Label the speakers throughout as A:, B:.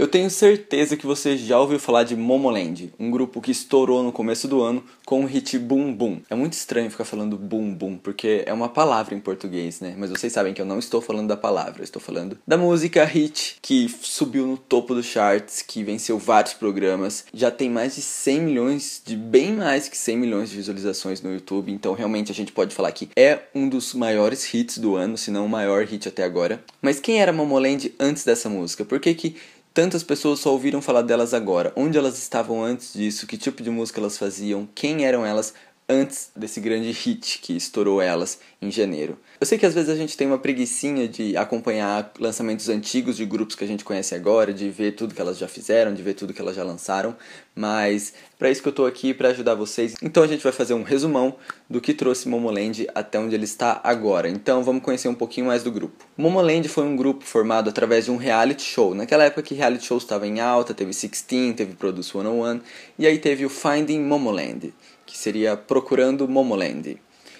A: Eu tenho certeza que você já ouviu falar de Momoland, um grupo que estourou no começo do ano com o hit Boom Boom. É muito estranho ficar falando Boom Boom, porque é uma palavra em português, né? Mas vocês sabem que eu não estou falando da palavra, estou falando da música hit que subiu no topo dos charts, que venceu vários programas, já tem mais de 100 milhões, de bem mais que 100 milhões de visualizações no YouTube, então realmente a gente pode falar que é um dos maiores hits do ano, se não o maior hit até agora. Mas quem era Momoland antes dessa música? Por que que tantas pessoas só ouviram falar delas agora? Onde elas estavam antes disso? Que tipo de música elas faziam? Quem eram elas antes desse grande hit que estourou elas em janeiro. Eu sei que às vezes a gente tem uma preguiçinha de acompanhar lançamentos antigos de grupos que a gente conhece agora, de ver tudo que elas já fizeram, de ver tudo que elas já lançaram, mas para isso que eu tô aqui para ajudar vocês. Então a gente vai fazer um resumão do que trouxe Momoland até onde ele está agora. Então vamos conhecer um pouquinho mais do grupo. Momoland foi um grupo formado através de um reality show. Naquela época que reality show estava em alta, teve Sixteen, teve Produce 101 e aí teve o Finding Momoland que seria Procurando Momoland,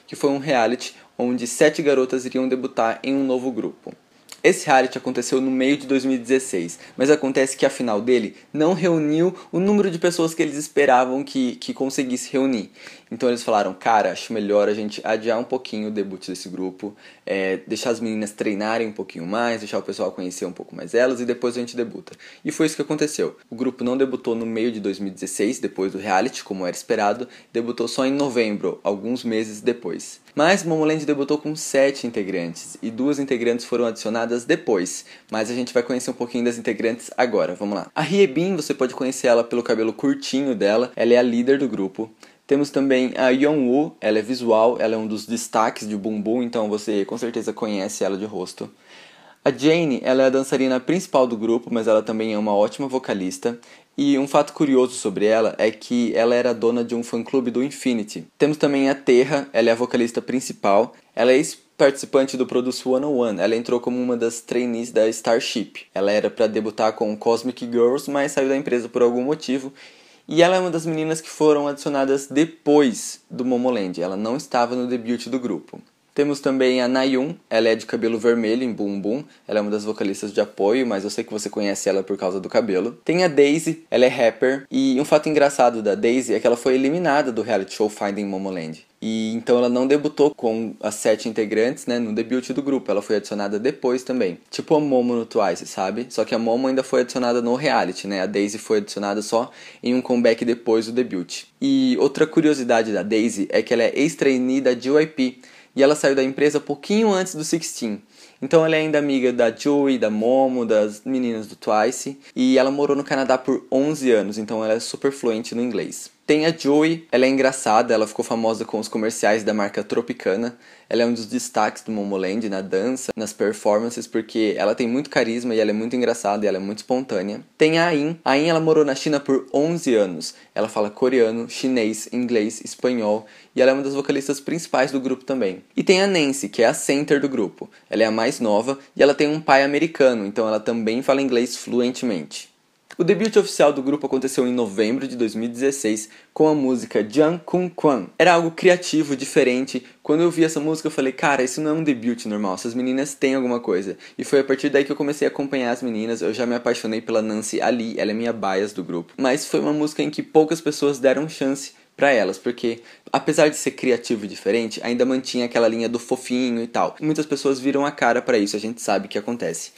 A: que foi um reality onde sete garotas iriam debutar em um novo grupo. Esse reality aconteceu no meio de 2016, mas acontece que a final dele não reuniu o número de pessoas que eles esperavam que, que conseguisse reunir. Então eles falaram, cara, acho melhor a gente adiar um pouquinho o debut desse grupo, é, deixar as meninas treinarem um pouquinho mais, deixar o pessoal conhecer um pouco mais elas e depois a gente debuta. E foi isso que aconteceu. O grupo não debutou no meio de 2016, depois do reality, como era esperado, debutou só em novembro, alguns meses depois. Mas Momoland debutou com sete integrantes e duas integrantes foram adicionadas depois, mas a gente vai conhecer um pouquinho das integrantes agora. Vamos lá. A Riebin, você pode conhecer ela pelo cabelo curtinho dela, ela é a líder do grupo. Temos também a Yeonwoo, ela é visual, ela é um dos destaques de Bumbum, então você com certeza conhece ela de rosto. A Jane, ela é a dançarina principal do grupo, mas ela também é uma ótima vocalista. E um fato curioso sobre ela é que ela era dona de um fã-clube do Infinity. Temos também a Terra, ela é a vocalista principal. Ela é participante do Produce 101. Ela entrou como uma das trainees da Starship. Ela era para debutar com Cosmic Girls, mas saiu da empresa por algum motivo. E ela é uma das meninas que foram adicionadas depois do Momoland. Ela não estava no debut do grupo. Temos também a Nayun, ela é de cabelo vermelho em Boom Boom, ela é uma das vocalistas de apoio, mas eu sei que você conhece ela por causa do cabelo. Tem a Daisy, ela é rapper, e um fato engraçado da Daisy é que ela foi eliminada do reality show Finding Momoland. E então ela não debutou com as sete integrantes, né, no debut do grupo, ela foi adicionada depois também. Tipo a Momo no Twice, sabe? Só que a Momo ainda foi adicionada no reality, né? A Daisy foi adicionada só em um comeback depois do debut. E outra curiosidade da Daisy é que ela é ex-trainee da JYP, e ela saiu da empresa pouquinho antes do Sixteen. Então ela é ainda amiga da Joey, da Momo, das meninas do Twice, e ela morou no Canadá por 11 anos, então ela é super fluente no inglês. Tem a Joey, ela é engraçada, ela ficou famosa com os comerciais da marca Tropicana. Ela é um dos destaques do Momoland na dança, nas performances, porque ela tem muito carisma e ela é muito engraçada e ela é muito espontânea. Tem a Ain. A Ain ela morou na China por 11 anos. Ela fala coreano, chinês, inglês, espanhol e ela é uma das vocalistas principais do grupo também. E tem a Nancy, que é a center do grupo. Ela é a mais nova e ela tem um pai americano, então ela também fala inglês fluentemente. O debut oficial do grupo aconteceu em novembro de 2016 com a música Jang Kun Kwan. Era algo criativo, diferente. Quando eu vi essa música, eu falei, cara, isso não é um debut normal, essas meninas têm alguma coisa. E foi a partir daí que eu comecei a acompanhar as meninas, eu já me apaixonei pela Nancy Ali, ela é minha bias do grupo. Mas foi uma música em que poucas pessoas deram chance para elas, porque apesar de ser criativo e diferente, ainda mantinha aquela linha do fofinho e tal. Muitas pessoas viram a cara para isso, a gente sabe que acontece.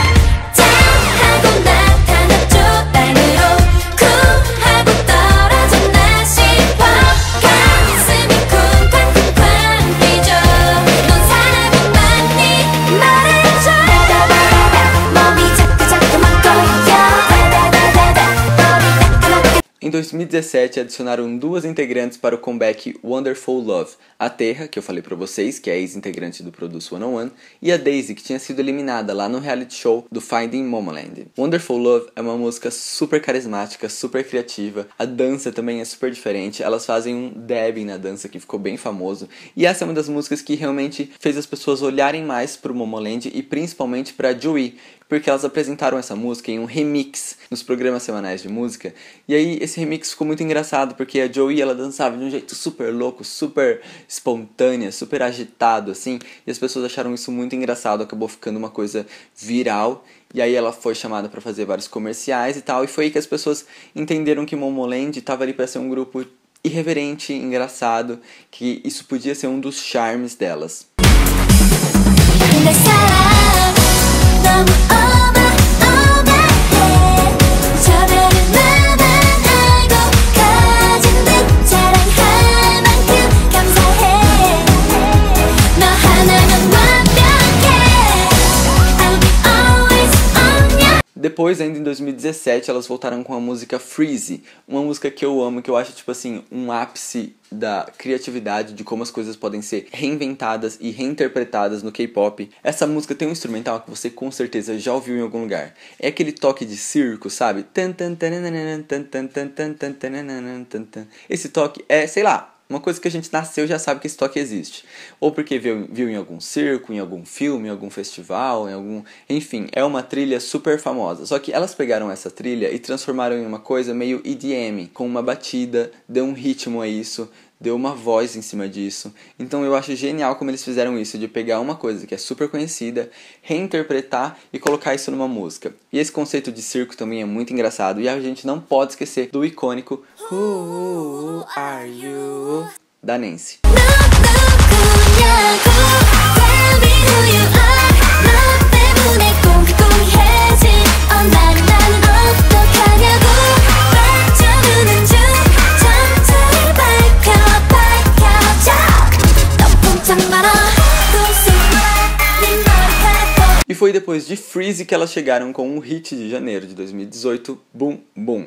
A: 2017 adicionaram duas integrantes para o comeback Wonderful Love, a Terra, que eu falei para vocês, que é ex-integrante do Produce 101, e a Daisy, que tinha sido eliminada lá no reality show do Finding Momoland. Wonderful Love é uma música super carismática, super criativa, a dança também é super diferente, elas fazem um dabbing na dança que ficou bem famoso, e essa é uma das músicas que realmente fez as pessoas olharem mais pro Momoland e principalmente pra Joey, porque elas apresentaram essa música em um remix nos programas semanais de música. E aí esse remix ficou muito engraçado, porque a Joey ela dançava de um jeito super louco, super espontânea, super agitado assim, e as pessoas acharam isso muito engraçado, acabou ficando uma coisa viral. E aí ela foi chamada para fazer vários comerciais e tal, e foi aí que as pessoas entenderam que Momoland estava ali para ser um grupo irreverente, engraçado, que isso podia ser um dos charmes delas. Depois, ainda em 2017, elas voltaram com a música Freeze, uma música que eu amo, que eu acho, tipo assim, um ápice da criatividade, de como as coisas podem ser reinventadas e reinterpretadas no K-pop. Essa música tem um instrumental que você com certeza já ouviu em algum lugar. É aquele toque de circo, sabe? Esse toque é, sei lá, uma coisa que a gente nasceu já sabe que esse toque existe. Ou porque viu, viu em algum circo, em algum filme, em algum festival, em algum. Enfim, é uma trilha super famosa. Só que elas pegaram essa trilha e transformaram em uma coisa meio EDM, com uma batida, deu um ritmo a isso, deu uma voz em cima disso. Então eu acho genial como eles fizeram isso, de pegar uma coisa que é super conhecida, reinterpretar e colocar isso numa música. E esse conceito de circo também é muito engraçado e a gente não pode esquecer do icônico Who Are You da Nancy. foi depois de Freeze que elas chegaram com um hit de janeiro de 2018, Boom Boom.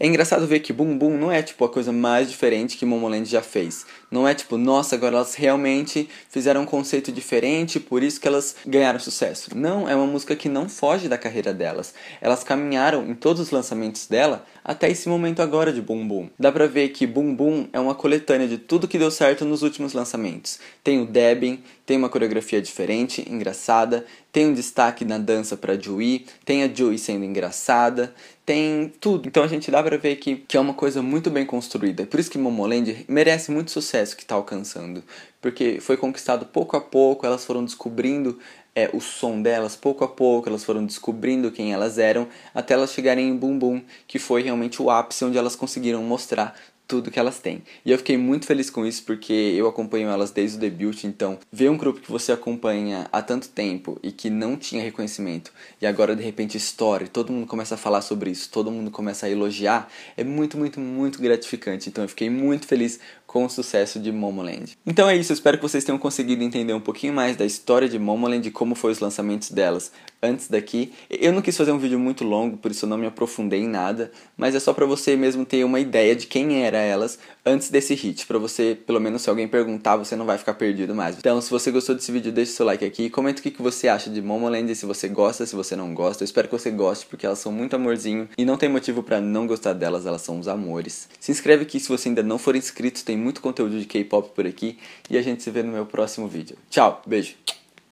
A: É engraçado ver que Bum Bum não é tipo a coisa mais diferente que Momoland já fez. Não é tipo, nossa, agora elas realmente fizeram um conceito diferente, por isso que elas ganharam sucesso. Não, é uma música que não foge da carreira delas. Elas caminharam em todos os lançamentos dela até esse momento agora de Bum Bum. Dá pra ver que Bum Bum é uma coletânea de tudo que deu certo nos últimos lançamentos. Tem o Debin, tem uma coreografia diferente, engraçada, tem um destaque na dança para Jui, tem a Jui sendo engraçada, tem tudo. Então a gente dá para ver que, que é uma coisa muito bem construída. Por isso que Momoland merece muito sucesso que está alcançando. Porque foi conquistado pouco a pouco, elas foram descobrindo é, o som delas pouco a pouco, elas foram descobrindo quem elas eram, até elas chegarem em Bum Bum, que foi realmente o ápice onde elas conseguiram mostrar tudo que elas têm. E eu fiquei muito feliz com isso porque eu acompanho elas desde o debut, então ver um grupo que você acompanha há tanto tempo e que não tinha reconhecimento e agora de repente história todo mundo começa a falar sobre isso, todo mundo começa a elogiar, é muito, muito, muito gratificante. Então eu fiquei muito feliz com o sucesso de Momoland. Então é isso, espero que vocês tenham conseguido entender um pouquinho mais da história de Momoland e como foram os lançamentos delas antes daqui. Eu não quis fazer um vídeo muito longo, por isso eu não me aprofundei em nada, mas é só para você mesmo ter uma ideia de quem eram elas antes desse hit, para você, pelo menos se alguém perguntar, você não vai ficar perdido mais. Então, se você gostou desse vídeo, deixa seu like aqui, comenta o que você acha de Momoland, se você gosta, se você não gosta. Eu espero que você goste, porque elas são muito amorzinho e não tem motivo para não gostar delas, elas são os amores. Se inscreve aqui se você ainda não for inscrito, tem muito conteúdo de K-pop por aqui e a gente se vê no meu próximo vídeo. Tchau, beijo!